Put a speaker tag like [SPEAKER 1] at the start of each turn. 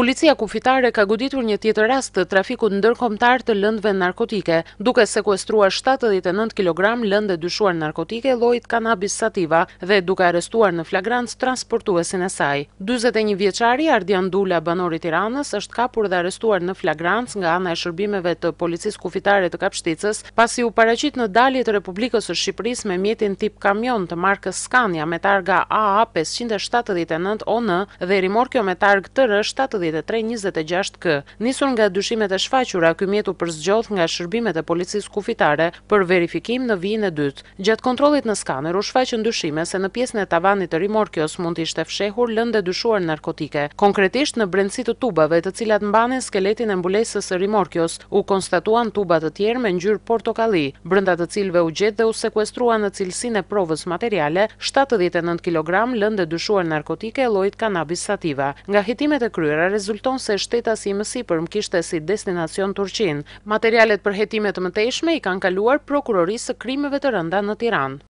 [SPEAKER 1] Policia kufitare ka goditur një tjetër rast të trafikut ndërkombëtar të lëndëve narkotike, duke sekuestruar 79 kg lëndë dyshuar narkotike lojt cannabis sativa dhe duke arrestuar në flagrant transportuesin e saj. 41 vjeçari Ardian Dula, banor i Tiranës, është kapur dhe arrestuar në flagrant nga ana e shërbimeve të policisë kufitare të Kapshticës, pasi u paraqit në dalje të Republikës së Shqipërisë me mjetin tip kamion të markës Scania me targa AA579ON dhe rimorkio me targë TR7 23-26K. Nisur nga dyshimet e shfaqura, këmjetu mjet u nga shërbimet e policisë kufitare për verifikim në vijën e dytë. Gjatë kontrollit në skaner u shfaqën dyshime se në pjesën e tavanit të rimorkios mund të ishte fshehur lëndë dyshuar narkotike, konkretisht në brendësi të tubave, të cilat mbanin skeletin e mbulesës së rimorkios u konstatuan tuba të tjerë me ngjyrë portokalli, brenda të cilëve u gjetë dhe u sekuestruan në cilësinë e provës materiale 79 kg lëndë dyshuar narkotike e llojit kanabis sativa. Nga hetimet e kryera rezulton se shteta si mësi për mkishte si destinacion Turqin. Materialet për jetimet mëtejshme i kanë kaluar prokurorisë krimeve të rënda në Tiran.